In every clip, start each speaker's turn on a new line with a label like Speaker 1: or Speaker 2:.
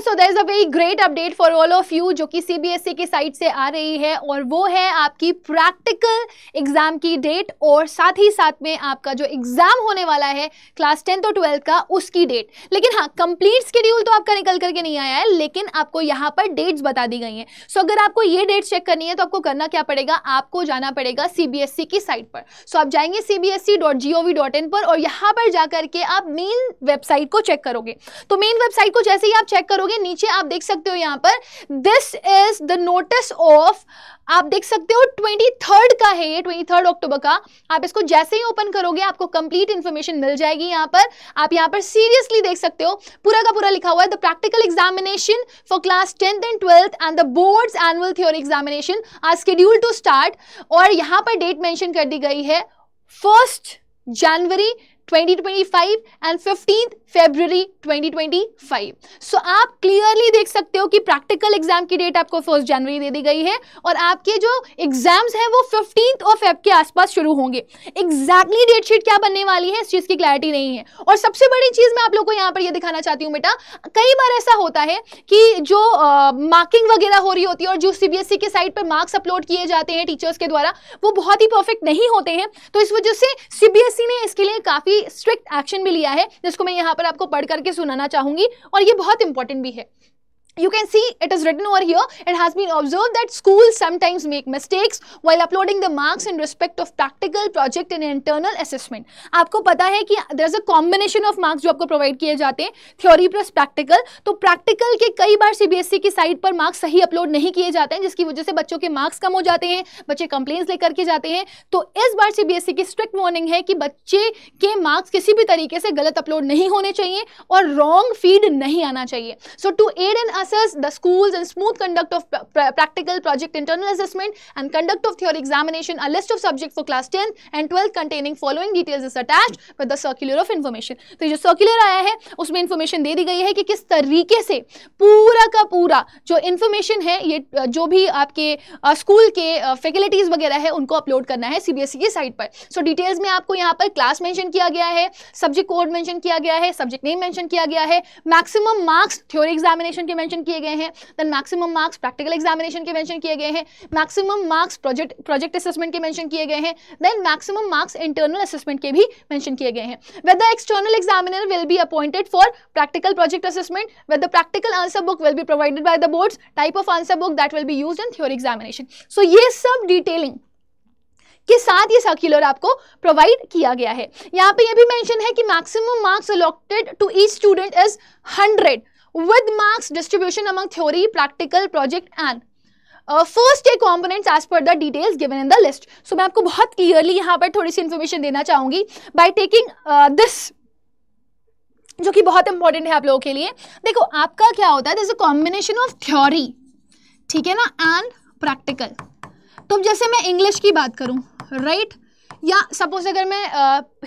Speaker 1: Everyone so is a very great update for all of you जो कि CBSE e की site से आ रही है और वो है आपकी प्रैक्टिकल एग्जाम की डेट और साथ ही साथ में आपका जो एग्जाम होने वाला है क्लास टेंथ और ट्वेल्थ का उसकी डेट लेकिन हाँ कंप्लीट स्केड्यूल तो आपका निकल करके नहीं आया है लेकिन आपको यहाँ पर डेट्स बता दी गई हैं सो so, अगर आपको ये डेट चेक करनी है तो आपको करना क्या पड़ेगा आपको जाना पड़ेगा सीबीएसई e की साइट पर सो so, आप जाएंगे इन e पर और यहाँ पर जाकर के आप मेन वेबसाइट को चेक करोगे तो मेन वेबसाइट को जैसे ही आप चेक करोगे करोगे नीचे आप देख सकते हो यहाँ पर this is the notice of आप देख सकते हो ट्वेंटी थर्ड का है ये ट्वेंटी थर्ड अक्टूबर का आप इसको जैसे ही ओपन करोगे आपको कंप्लीट इन्फॉर्मेशन मिल जाएगी यहाँ पर आप यहाँ पर सीरियसली देख सकते हो पूरा का पूरा लिखा हुआ है the practical examination for class tenth and twelfth and the boards annual theory examination are scheduled to start और यहाँ पर डेट मैंशन कर दी गई है first January 2025 and 15th February 2025 so so, आप क्लियरली देख सकते हो कि प्रैक्टिकल एग्जाम की डेट आपको फर्स्ट जनवरी दे दी गई है और आपके जो एग्जाम्स हैं वो 15th और फेब के आसपास शुरू होंगे एग्जैक्टली डेट शीट क्या बनने वाली है इस चीज़ की क्लैरिटी नहीं है और सबसे बड़ी चीज़ मैं आप लोग को यहाँ पर ये यह दिखाना चाहती हूँ बेटा कई बार ऐसा होता है कि जो मार्किंग वगैरह हो रही होती है और जो सीबीएसई e के साइड पर मार्क्स अपलोड किए जाते हैं टीचर्स के द्वारा वो बहुत ही परफेक्ट नहीं होते हैं तो इस वजह से सीबीएसई e ने इसके लिए काफ़ी स्ट्रिक्ट एक्शन भी लिया है जिसको मैं यहाँ पर आपको पढ़ करके सुनाना चाहूंगी और ये बहुत इंपॉर्टेंट भी है you can see it is written over here it has been observed that schools sometimes make mistakes while uploading the marks in respect of practical project and internal assessment aapko pata hai ki there is a combination of marks jo aapko provide kiye jate hain theory plus practical to practical के कई बार CBSE ki site par marks sahi upload nahi kiye jate hain jiski wajah se बच्चों ke marks kam ho jate hain बच्चे complaints लेकर के जाते हैं तो इस बार CBSE ki strict warning hai ki बच्चे ke marks kisi bhi tarike se galat upload nahi hone chahiye aur wrong feed nahi aana chahiye so to aid in us assess the schools and smooth conduct of pr pr practical project internal assessment and conduct of theory examination. A list of subject for class 10 and 12 containing following details is attached with the circular of information. to jo circular aaya hai usme information de di gayi hai ki kis tarike se pura ka pura jo information hai ye jo bhi aapke school ke faculties wagera hai unko upload karna hai cbse ki site par so so, details में आपको यहाँ पर class mention किया गया है subject code mention किया गया है सब्जेक्ट नेम मेंशन किया गया है मैक्सिमम मार्क्स थ्योरी एग्जामिनेशन के मेंशन किए गए हैं then maximum marks practical examination के मेंशन किए गए हैं maximum marks project project assessment के मेंशन किए गए हैं then maximum marks internal assessment के भी मेंशन किए गए हैं whether external examiner will be appointed for practical project assessment whether practical answer book will be provided by the boards type of answer book that will be use in theory examination so ये सब detailing के साथ ये circular आपको provide किया गया है यहाँ पे ये भी मेंशन है कि maximum marks allotted to each student is hundred with marks distribution among theory practical project and first a components as per the details given in the list so मैं आपको बहुत क्लियरली यहाँ पर थोड़ी सी इन्फॉर्मेशन देना चाहूंगी बाई टेकिंग दिस जो कि बहुत इंपॉर्टेंट है आप लोगों के लिए देखो आपका क्या होता है कॉम्बिनेशन ऑफ थ्योरी ठीक है ना एंड प्रैक्टिकल तो जैसे मैं इंग्लिश की बात करूं राइट right? या सपोज अगर मैं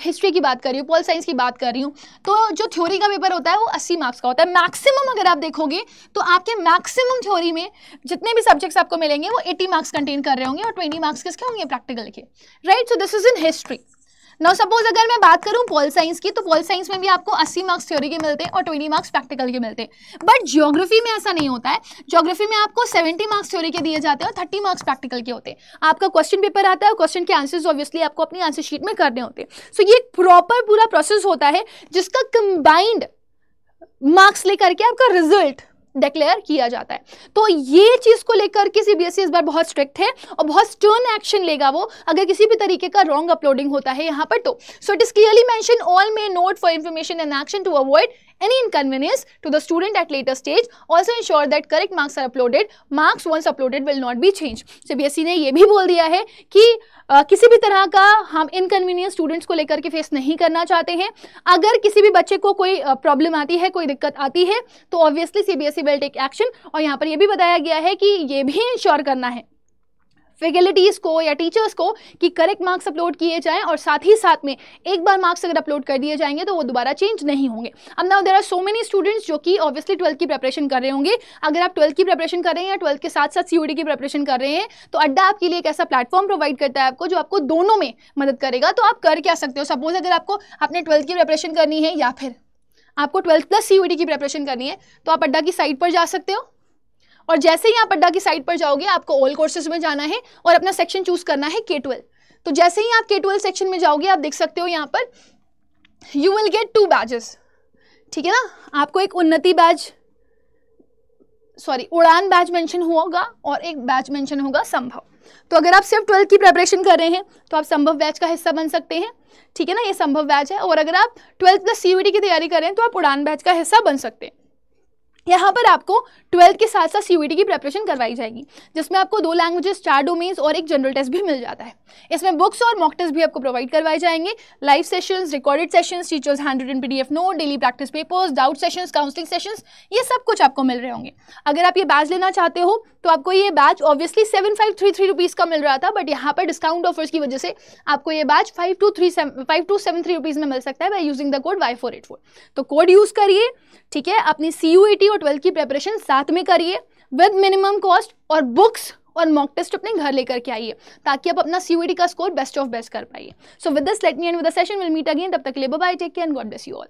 Speaker 1: हिस्ट्री की बात कर रही हूँ पोल साइंस की बात कर रही हूँ तो जो थ्योरी का पेपर होता है वो अस्सी मार्क्स का होता है मैक्सिमम अगर आप देखोगे तो आपके मैक्सिमम थ्योरी में जितने भी सब्जेक्ट्स आपको मिलेंगे वो एटी मार्क्स कंटेन कर रहे होंगे और ट्वेंटी मार्क्स किसके होंगे प्रैक्टिकल के right so this is in history now suppose अगर मैं बात करूँ पॉल साइंस की तो पॉल साइंस में भी आपको 80 मार्क्स थ्योरी के मिलते हैं और 20 मार्क्स प्रैक्टिकल के मिलते हैं बट ज्योग्राफी में ऐसा नहीं होता है ज्योग्राफी में आपको 70 मार्क्स थ्योरी के दिए जाते हैं और 30 मार्क्स प्रैक्टिकल के होते हैं आपका क्वेश्चन पेपर आता है क्वेश्चन के आंसर्स ऑब्वियसली आपको अपनी आंसर शीट में करने होते हैं सो so, ये प्रॉपर पूरा प्रोसेस होता है जिसका कंबाइंड मार्क्स लेकर के आपका रिजल्ट डिक्लेयर किया जाता है तो ये चीज़ को लेकर के सीबीएसई e इस बार बहुत स्ट्रिक्ट है और बहुत स्टर्न एक्शन लेगा वो अगर किसी भी तरीके का रॉन्ग अपलोडिंग होता है यहाँ पर तो so it is clearly mention all may note for information and action to avoid any inconvenience to the student at later stage also ensure that correct marks are uploaded marks once uploaded will not be changed CBSE ने ये भी बोल दिया है कि आ, किसी भी तरह का हम इनकन्वीनियंस स्टूडेंट्स को लेकर के फेस नहीं करना चाहते हैं अगर किसी भी बच्चे को कोई प्रॉब्लम आती है कोई दिक्कत आती है तो obviously CBSE will take action और यहाँ पर यह भी बताया गया है कि ये भी इंश्योर करना है फैकल्टीज को या टीचर्स को कि करेक्ट मार्क्स अपलोड किए जाएँ और साथ ही साथ में एक बार मार्क्स अगर अपलोड कर दिए जाएंगे तो वो दोबारा चेंज नहीं होंगे अब now there are so many students जो कि ऑब्वियसली ट्वेल्थ की प्रेपरेशन कर रहे होंगे अगर आप ट्वेल्थ की प्रेपरेशन कर रहे हैं या ट्वेल्थ के साथ साथ सी की प्रेपरेशन कर रहे हैं तो अड्डा आपके लिए एक ऐसा प्लेटफॉर्म प्रोवाइड करता है आपको जो आपको दोनों में मदद करेगा तो आप कर क्या सकते हो सपोज अगर आपको अपने ट्वेल्थ की प्रेपरेशन करनी है या फिर आपको ट्वेल्थ प्लस सी की प्रिपरेशन करनी है तो आप अड्डा की साइट पर जा सकते हो और जैसे ही आप अड्डा की साइड पर जाओगे आपको ऑल कोर्सेज में जाना है और अपना सेक्शन चूज करना है के ट्वेल्व तो जैसे ही आप के ट्वेल्व सेक्शन में जाओगे आप देख सकते हो यहाँ पर you will get two badges ठीक है ना आपको एक Unnati badge sorry Udaan batch mention होगा और एक बैच मेंशन होगा संभव तो अगर आप सिर्फ ट्वेल्थ की प्रेपरेशन कर रहे हैं तो आप संभव बैच का हिस्सा बन सकते हैं ठीक है ना ये संभव बैच है और अगर आप ट्वेल्थ प्लस सी की तैयारी कर रहे हैं तो आप उड़ान बैच का हिस्सा बन सकते हैं यहाँ पर आपको ट्वेल्थ के साथ साथ सी e की प्रेपरेशन करवाई जाएगी जिसमें आपको दो लैंग्वेजेस चार डोमेन्स और एक जनरल टेस्ट भी मिल जाता है इसमें बुक्स और मॉक टेस्ट भी आपको प्रोवाइड करवाए जाएंगे live sessions recorded sessions teachers handwritten P D note daily practice papers doubt session counselling session ये सब कुछ आपको मिल रहे होंगे अगर आप ये बैच लेना चाहते हो तो आपको ये batch obviously seven five three three का मिल रहा था बट यहाँ पर डिस्काउंट ऑफर्स की वजह से आपको ये batch five two three seven three में मिल सकता है by using the code Y four eight four तो कोड यूज़ करिए ठीक है अपनी सी टी और ट्वेल्थ की प्रेपरेशन साथ में करिए विद मिनिमम कॉस्ट और बुक्स और मॉक टेस्ट अपने घर लेकर के आइए ताकि आप अपना सी e का स्कोर बेस्ट ऑफ बेस्ट कर पाइए so with this let me end with the session will meet again तब तक लेबर bye take care and God bless you all